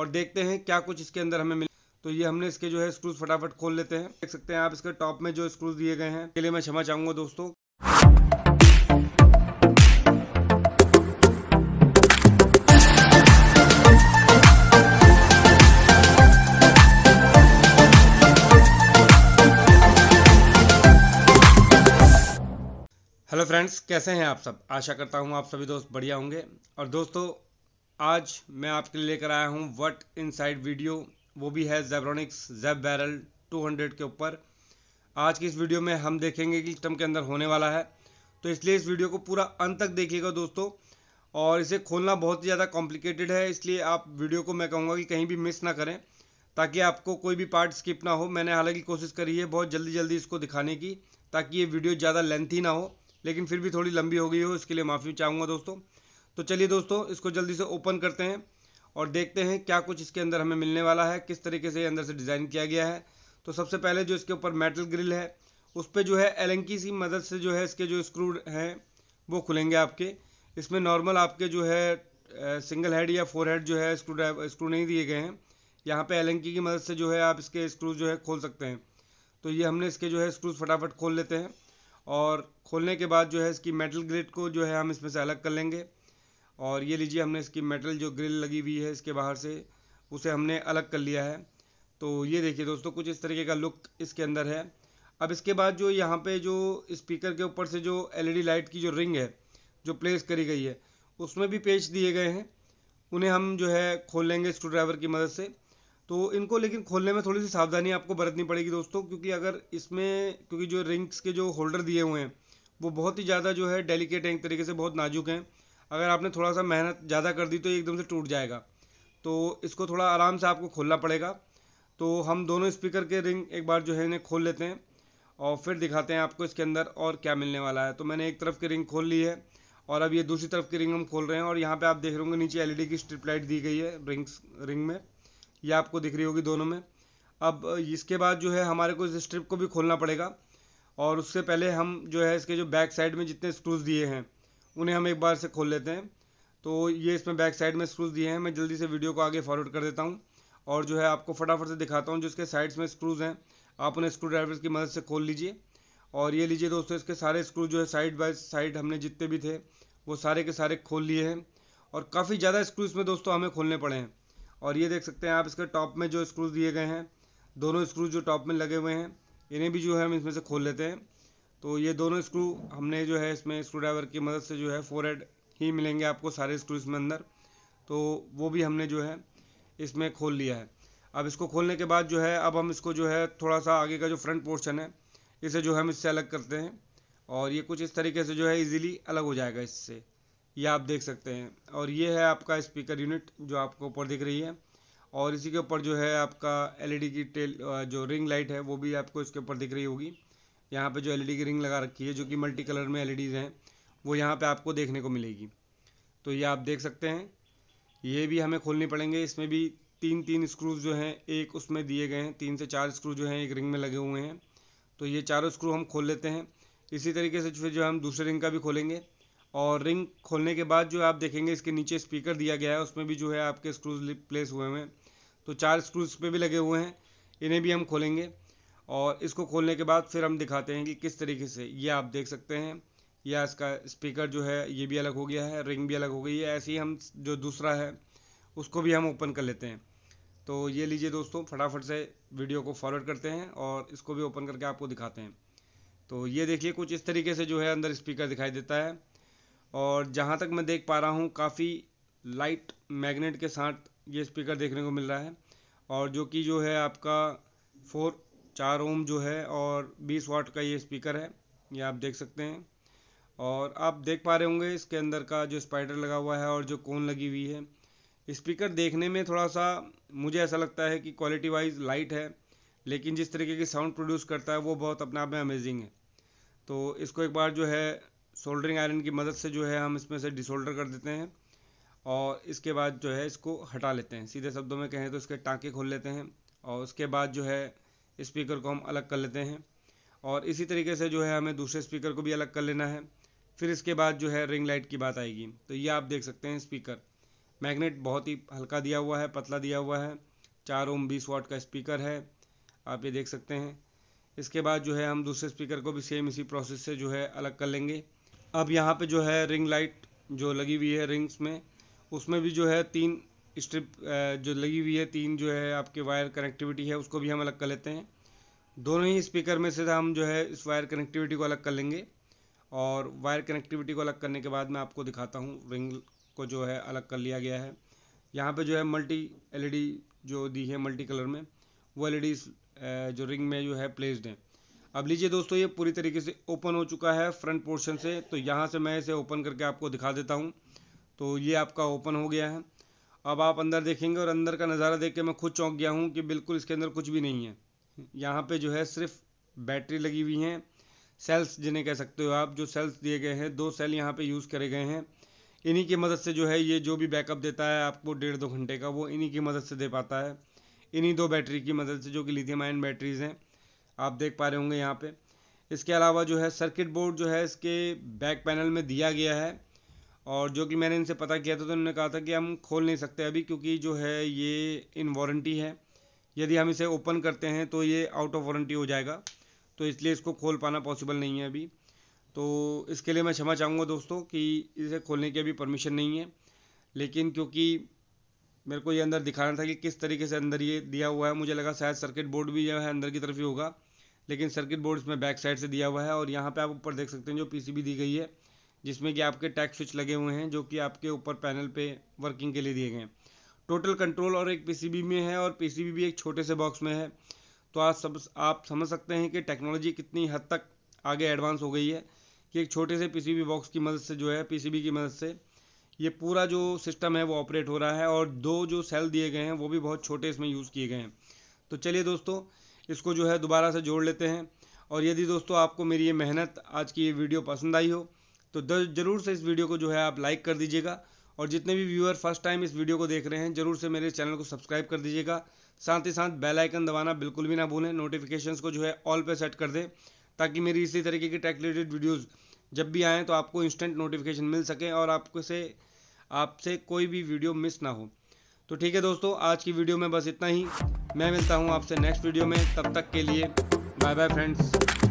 और देखते हैं क्या कुछ इसके अंदर हमें मिले तो ये हमने इसके जो है स्क्रूज फटाफट खोल लेते हैं देख सकते हैं आप इसके टॉप में जो स्क्रूज दिए गए हैं के लिए मैं क्षमा चाहूंगा दोस्तों हेलो फ्रेंड्स कैसे हैं आप सब आशा करता हूं आप सभी दोस्त बढ़िया होंगे और दोस्तों आज मैं आपके लिए लेकर आया हूँ वट इनसाइड वीडियो वो भी है जेब्रोनिक्स जेब बैरल 200 के ऊपर आज की इस वीडियो में हम देखेंगे कि सिस्टम के अंदर होने वाला है तो इसलिए इस वीडियो को पूरा अंत तक देखिएगा दोस्तों और इसे खोलना बहुत ही ज़्यादा कॉम्प्लिकेटेड है इसलिए आप वीडियो को मैं कहूँगा कि कहीं भी मिस ना करें ताकि आपको कोई भी पार्ट स्किप ना हो मैंने हालांकि कोशिश करी है बहुत जल्दी जल्दी इसको दिखाने की ताकि ये वीडियो ज़्यादा लेंथी ना हो लेकिन फिर भी थोड़ी लंबी हो गई हो इसके लिए माफ़ी चाहूँगा दोस्तों तो चलिए दोस्तों इसको जल्दी से ओपन करते हैं और देखते हैं क्या कुछ इसके अंदर हमें मिलने वाला है किस तरीके से ये अंदर से डिज़ाइन किया गया है तो सबसे पहले जो इसके ऊपर मेटल ग्रिल है उस पर जो है एलंकी सी मदद से जो है इसके जो स्क्रू हैं वो खुलेंगे आपके इसमें नॉर्मल आपके जो है सिंगल हेड या फोर हेड जो है स्क्रू ड्राइव स्क्रू नहीं दिए गए हैं यहाँ पे एलंकी की मदद से जो है आप इसके स्क्रू जो है खोल सकते हैं तो ये हमने इसके जो है स्क्रूज फटाफट खोल लेते हैं और खोलने के बाद जो है इसकी मेटल ग्रेड को जो है हम इसमें से अलग कर लेंगे और ये लीजिए हमने इसकी मेटल जो ग्रिल लगी हुई है इसके बाहर से उसे हमने अलग कर लिया है तो ये देखिए दोस्तों कुछ इस तरीके का लुक इसके अंदर है अब इसके बाद जो यहाँ पे जो स्पीकर के ऊपर से जो एलईडी लाइट की जो रिंग है जो प्लेस करी गई है उसमें भी पेच दिए गए हैं उन्हें हम जो है खोल लेंगे स्क्रू ड्राइवर की मदद से तो इनको लेकिन खोलने में थोड़ी सी सावधानी आपको बरतनी पड़ेगी दोस्तों क्योंकि अगर इसमें क्योंकि जो रिंग्स के जो होल्डर दिए हुए हैं वो बहुत ही ज़्यादा जो है डेलीकेट हैं एक तरीके से बहुत नाजुक हैं अगर आपने थोड़ा सा मेहनत ज़्यादा कर दी तो ये एकदम से टूट जाएगा तो इसको थोड़ा आराम से आपको खोलना पड़ेगा तो हम दोनों स्पीकर के रिंग एक बार जो है इन्हें खोल लेते हैं और फिर दिखाते हैं आपको इसके अंदर और क्या मिलने वाला है तो मैंने एक तरफ की रिंग खोल ली है और अब ये दूसरी तरफ की रिंग हम खोल रहे हैं और यहाँ पे आप देख रहे होंगे नीचे एलईडी की स्ट्रिप लाइट दी गई है रिंग्स रिंग में ये आपको दिख रही होगी दोनों में अब इसके बाद जो है हमारे को इस स्ट्रिप को भी खोलना पड़ेगा और उससे पहले हम जो है इसके जो बैक साइड में जितने स्क्रूज़ दिए हैं उन्हें हम एक बार से खोल लेते हैं तो ये इसमें बैक साइड में स्क्रूज़ दिए हैं मैं जल्दी से वीडियो को आगे फॉरवर्ड कर देता हूँ और जो है आपको फटाफट से दिखाता हूँ जो इसके साइड्स में स्क्रूज़ हैं आप उन्हें स्क्रू ड्राइवर्स की मदद से खोल लीजिए और ये लीजिए दोस्तों इसके सारे स्क्रू जो है साइड बाय साइड हमने जितने भी थे वो सारे के सारे खोल लिए हैं और काफ़ी ज़्यादा स्क्रू इसमें दोस्तों हमें खोलने पड़े हैं और ये देख सकते हैं आप इसके टॉप में जो स्क्रूज दिए गए हैं दोनों स्क्रू जो टॉप में लगे हुए हैं इन्हें भी जो है हम इसमें से खोल लेते हैं तो ये दोनों स्क्रू हमने जो है इसमें स्क्रू ड्राइवर की मदद से जो है फोर हेड ही मिलेंगे आपको सारे स्क्रू इसमें अंदर तो वो भी हमने जो है इसमें खोल लिया है अब इसको खोलने के बाद जो है अब हम इसको जो है थोड़ा सा आगे का जो फ्रंट पोर्शन है इसे जो है हम इससे अलग करते हैं और ये कुछ इस तरीके से जो है इजीली अलग हो जाएगा इससे ये आप देख सकते हैं और ये है आपका स्पीकर यूनिट जो आपको ऊपर दिख रही है और इसी के ऊपर जो है आपका एलईडी e की टेल जो रिंग लाइट है वो भी आपको इसके ऊपर दिख रही होगी यहाँ पे जो एलईडी e की रिंग लगा रखी है जो कि मल्टी कलर में एलईडीज़ e हैं वो यहाँ पे आपको देखने को मिलेगी तो ये आप देख सकते हैं ये भी हमें खोलने पड़ेंगे इसमें भी तीन तीन स्क्रूज़ जो हैं एक उसमें दिए गए हैं तीन से चार स्क्रू जो हैं एक रिंग में लगे हुए हैं तो ये चारों स्क्रू हम खोल लेते हैं इसी तरीके से फिर जो हम दूसरे रिंग का भी खोलेंगे और रिंग खोलने के बाद जो आप देखेंगे इसके नीचे स्पीकर दिया गया है उसमें भी जो है आपके स्क्रूज प्लेस हुए हुए हैं तो चार स्क्रूज पे भी लगे हुए हैं इन्हें भी हम खोलेंगे और इसको खोलने के बाद फिर हम दिखाते हैं कि किस तरीके से ये आप देख सकते हैं या इसका स्पीकर जो है ये भी अलग हो गया है रिंग भी अलग हो गई है ऐसे ही हम जो दूसरा है उसको भी हम ओपन कर लेते हैं तो ये लीजिए दोस्तों फटाफट से वीडियो को फॉरवर्ड करते हैं और इसको भी ओपन करके आपको दिखाते हैं तो ये देखिए कुछ इस तरीके से जो है अंदर स्पीकर दिखाई देता है और जहाँ तक मैं देख पा रहा हूँ काफ़ी लाइट मैग्नेट के साथ ये स्पीकर देखने को मिल रहा है और जो कि जो है आपका फोर चार ओम जो है और बीस वाट का ये स्पीकर है ये आप देख सकते हैं और आप देख पा रहे होंगे इसके अंदर का जो स्पाइडर लगा हुआ है और जो कोन लगी हुई है स्पीकर देखने में थोड़ा सा मुझे ऐसा लगता है कि क्वालिटी वाइज लाइट है लेकिन जिस तरीके की साउंड प्रोड्यूस करता है वो बहुत अपने आप में अमेजिंग है तो इसको एक बार जो है सोल्डरिंग आयरन की मदद से जो है हम इसमें से डिसोल्डर कर देते हैं और इसके बाद जो है इसको हटा लेते हैं सीधे शब्दों में कहें तो इसके टाँके खोल लेते हैं और उसके बाद जो है स्पीकर को हम अलग कर लेते हैं और इसी तरीके से जो है हमें दूसरे स्पीकर को भी अलग कर लेना है फिर इसके बाद जो है रिंग लाइट की बात आएगी तो ये आप देख सकते हैं स्पीकर मैग्नेट बहुत ही हल्का दिया हुआ है पतला दिया हुआ है चार ओम बीस वाट का स्पीकर है आप ये देख सकते हैं इसके बाद जो है हम दूसरे स्पीकर को भी सेम इसी प्रोसेस से जो है अलग कर लेंगे अब यहाँ पे जो है रिंग लाइट जो लगी हुई है रिंग्स में उसमें भी जो है तीन स्ट्रिप जो लगी हुई है तीन जो है आपके वायर कनेक्टिविटी है उसको भी हम अलग कर लेते हैं दोनों ही स्पीकर में से हम जो है इस वायर कनेक्टिविटी को अलग कर लेंगे और वायर कनेक्टिविटी को अलग करने के बाद मैं आपको दिखाता हूँ रिंग को जो है अलग कर लिया गया है यहाँ पे जो है मल्टी एलईडी जो दी है मल्टी कलर में वो एलईडी जो रिंग में जो है प्लेस्ड है अब लीजिए दोस्तों ये पूरी तरीके से ओपन हो चुका है फ्रंट पोर्शन से तो यहाँ से मैं इसे ओपन करके आपको दिखा देता हूँ तो ये आपका ओपन हो गया है अब आप अंदर देखेंगे और अंदर का नज़ारा देख के मैं खुद चौंक गया हूँ कि बिल्कुल इसके अंदर कुछ भी नहीं है यहाँ पे जो है सिर्फ बैटरी लगी हुई हैं सेल्स जिन्हें कह सकते हो आप जो सेल्स दिए गए हैं दो सेल यहाँ पे यूज़ करे गए हैं इन्हीं की मदद से जो है ये जो भी बैकअप देता है आपको डेढ़ दो घंटे का वो इन्हीं की मदद से दे पाता है इन्हीं दो बैटरी की मदद से जो कि लिथियम आयन बैटरीज़ हैं आप देख पा रहे होंगे यहाँ पर इसके अलावा जो है सर्किट बोर्ड जो है इसके बैक पैनल में दिया गया है और जो कि मैंने इनसे पता किया था तो उन्होंने कहा था कि हम खोल नहीं सकते अभी क्योंकि जो है ये इन वारंटी है यदि हम इसे ओपन करते हैं तो ये आउट ऑफ वारंटी हो जाएगा तो इसलिए इसको खोल पाना पॉसिबल नहीं है अभी तो इसके लिए मैं क्षमा चाहूँगा दोस्तों कि इसे खोलने की अभी परमिशन नहीं है लेकिन क्योंकि मेरे को ये अंदर दिखाना था कि किस तरीके से अंदर ये दिया हुआ है मुझे लगा शायद सर्किट बोर्ड भी जो है अंदर की तरफ ही होगा लेकिन सर्किट बोर्ड इसमें बैक साइड से दिया हुआ है और यहाँ पे आप ऊपर देख सकते हैं जो पीसीबी दी गई है जिसमें कि आपके टैक्स स्विच लगे हुए हैं जो कि आपके ऊपर पैनल पे वर्किंग के लिए दिए गए हैं टोटल कंट्रोल और एक पीसीबी में है और पीसीबी भी एक छोटे से बॉक्स में है तो आज सब आप समझ सकते हैं कि टेक्नोलॉजी कितनी हद तक आगे एडवांस हो गई है कि एक छोटे से पीसीबी बॉक्स की मदद से जो है पीसीबी की मदद से ये पूरा जो सिस्टम है वो ऑपरेट हो रहा है और दो जो सेल दिए गए हैं वो भी बहुत छोटे इसमें यूज़ किए गए हैं तो चलिए दोस्तों इसको जो है दोबारा से जोड़ लेते हैं और यदि दोस्तों आपको मेरी ये मेहनत आज की ये वीडियो पसंद आई हो तो ज़रूर से इस वीडियो को जो है आप लाइक कर दीजिएगा और जितने भी व्यूअर फर्स्ट टाइम इस वीडियो को देख रहे हैं जरूर से मेरे चैनल को सब्सक्राइब कर दीजिएगा साथ ही साथ बेल आइकन दबाना बिल्कुल भी ना भूलें नोटिफिकेशंस को जो है ऑल पे सेट कर दें ताकि मेरी इसी तरीके की टैक रिलेटेड वीडियोज़ जब भी आएँ तो आपको इंस्टेंट नोटिफिकेशन मिल सके और आपको से आपसे कोई भी वीडियो मिस ना हो तो ठीक है दोस्तों आज की वीडियो में बस इतना ही मैं मिलता हूँ आपसे नेक्स्ट वीडियो में तब तक के लिए बाय बाय फ्रेंड्स